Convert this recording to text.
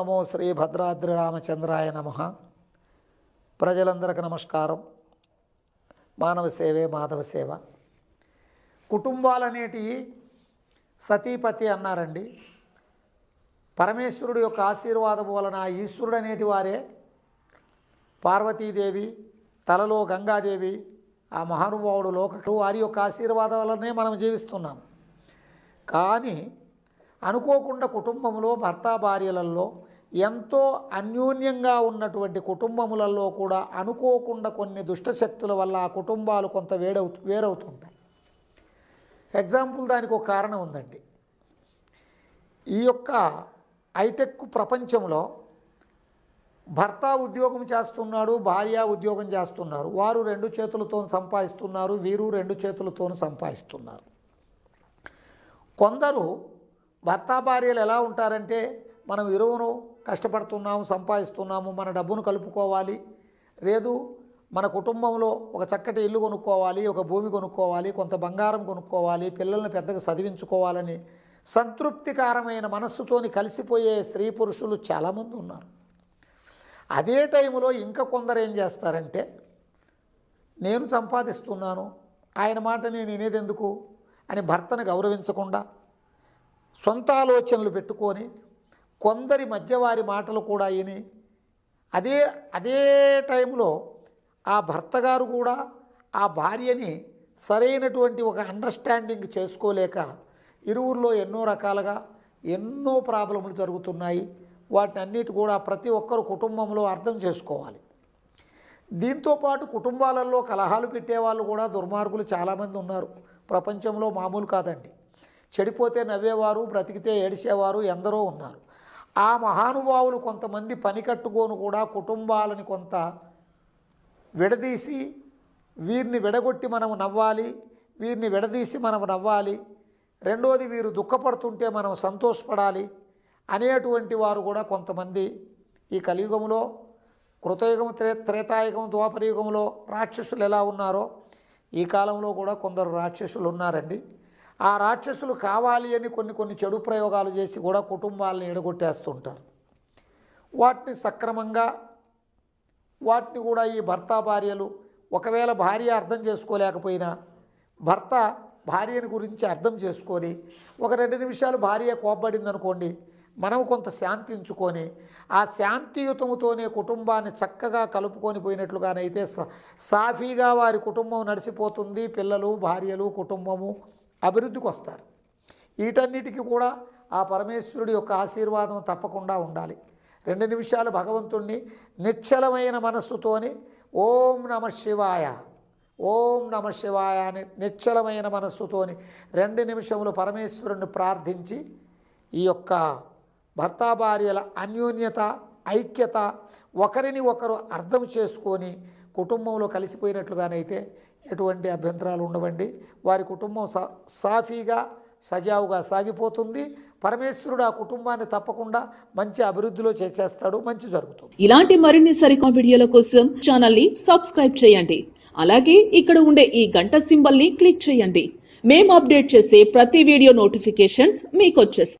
నమో శ్రీ భద్రాద్రి రామచంద్రాయ నమ ప్రజలందరికీ నమస్కారం మానవ సేవే మాధవ సేవ కుటుంబాలనేటి సతీపతి అన్నారండి పరమేశ్వరుడు యొక్క ఆశీర్వాదం వలన ఈశ్వరుడు అనేటి వారే పార్వతీదేవి తలలో గంగాదేవి ఆ మహానుభావుడు లోకకు వారి యొక్క ఆశీర్వాదం వలనే మనం జీవిస్తున్నాం కానీ అనుకోకుండా కుటుంబంలో భర్త భార్యలలో ఎంతో అన్యోన్యంగా ఉన్నటువంటి కుటుంబములలో కూడా అనుకోకుండా కొన్ని దుష్టశక్తుల వల్ల ఆ కుటుంబాలు కొంత వేడవు వేరవుతుంటాయి ఎగ్జాంపుల్ దానికి ఒక కారణం ఉందండి ఈ యొక్క హైటెక్ ప్రపంచంలో భర్త ఉద్యోగం చేస్తున్నాడు భార్య ఉద్యోగం చేస్తున్నారు వారు రెండు చేతులతో సంపాదిస్తున్నారు వీరు రెండు చేతులతో సంపాదిస్తున్నారు కొందరు భర్త భార్యలు ఎలా ఉంటారంటే మనం ఇరువును కష్టపడుతున్నాము సంపాదిస్తున్నాము మన డబ్బును కలుపుకోవాలి లేదు మన కుటుంబంలో ఒక చక్కటి ఇల్లు కొనుక్కోవాలి ఒక భూమి కొనుక్కోవాలి కొంత బంగారం కొనుక్కోవాలి పిల్లల్ని పెద్దగా చదివించుకోవాలని సంతృప్తికరమైన మనస్సుతోని కలిసిపోయే స్త్రీ పురుషులు చాలామంది ఉన్నారు అదే టైంలో ఇంకా కొందరు ఏం చేస్తారంటే నేను సంపాదిస్తున్నాను ఆయన మాట నేను వినేదెందుకు అని భర్తను గౌరవించకుండా సొంత ఆలోచనలు పెట్టుకొని కొందరి మధ్య వారి మాటలు కూడా విని అదే అదే టైంలో ఆ భర్త గారు కూడా ఆ భార్యని సరైనటువంటి ఒక అండర్స్టాండింగ్ చేసుకోలేక ఇరువురిలో ఎన్నో రకాలుగా ఎన్నో ప్రాబ్లములు జరుగుతున్నాయి వాటిని అన్నిటి కూడా ప్రతి ఒక్కరు కుటుంబంలో అర్థం చేసుకోవాలి దీంతోపాటు కుటుంబాలలో కలహాలు పెట్టేవాళ్ళు కూడా దుర్మార్గులు చాలామంది ఉన్నారు ప్రపంచంలో మామూలు కాదండి చెడిపోతే నవ్వేవారు బ్రతికితే ఏడిసేవారు ఎందరో ఉన్నారు ఆ మహానుభావులు కొంతమంది పని కట్టుకోను కూడా కుటుంబాలని కొంత విడదీసి వీరిని విడగొట్టి మనం నవ్వాలి వీరిని విడదీసి మనం నవ్వాలి రెండోది వీరు దుఃఖపడుతుంటే మనం సంతోషపడాలి అనేటువంటి వారు కూడా కొంతమంది ఈ కలియుగంలో కృతయుగం త్రే త్రేతాయుగం ద్వాపరయుగంలో రాక్షసులు ఎలా ఉన్నారో ఈ కాలంలో కూడా కొందరు రాక్షసులు ఉన్నారండి ఆ రాక్షసులు కావాలి అని కొన్ని కొన్ని చెడు ప్రయోగాలు చేసి కూడా కుటుంబాలను ఎడగొట్టేస్తుంటారు వాటిని సక్రమంగా వాటిని కూడా ఈ భర్త భార్యలు ఒకవేళ భార్య అర్థం చేసుకోలేకపోయినా భర్త భార్యని గురించి అర్థం చేసుకొని ఒక రెండు నిమిషాలు భార్య కోపడింది అనుకోండి మనం కొంత శాంతించుకొని ఆ శాంతియుతముతోనే కుటుంబాన్ని చక్కగా కలుపుకొని పోయినట్లుగానైతే సాఫీగా వారి కుటుంబం నడిచిపోతుంది పిల్లలు భార్యలు కుటుంబము అభివృద్ధికి వస్తారు వీటన్నిటికీ కూడా ఆ పరమేశ్వరుడి యొక్క ఆశీర్వాదం తప్పకుండా ఉండాలి రెండు నిమిషాలు భగవంతుణ్ణి నిశ్చలమైన మనస్సుతోని ఓం నమ శివాయ ఓం నమ శివాయ అని నిశ్చలమైన మనస్సుతోని రెండు నిమిషములు పరమేశ్వరుణ్ణి ప్రార్థించి ఈ యొక్క భర్తాభార్యల అన్యోన్యత ఐక్యత ఒకరిని ఒకరు అర్థం చేసుకొని కుటుంబంలో కలిసిపోయినట్లుగానైతే ఎటువంటి అభ్యంతరాలు ఉండవండి వారి కుటుంబం సా సాఫీగా సజావుగా సాగిపోతుంది పరమేశ్వరుడు ఆ కుటుంబాన్ని తప్పకుండా మంచి అభివృద్ధిలో చేసేస్తాడు మంచి జరుగుతుంది ఇలాంటి మరిన్ని సరికొత్త వీడియోల కోసం ఛానల్ ని సబ్స్క్రైబ్ చేయండి అలాగే ఇక్కడ ఉండే ఈ గంట సింబల్ ని క్లిక్ చేయండి మేము అప్డేట్ చేసే ప్రతి వీడియో నోటిఫికేషన్స్ మీకు వచ్చేస్తాయి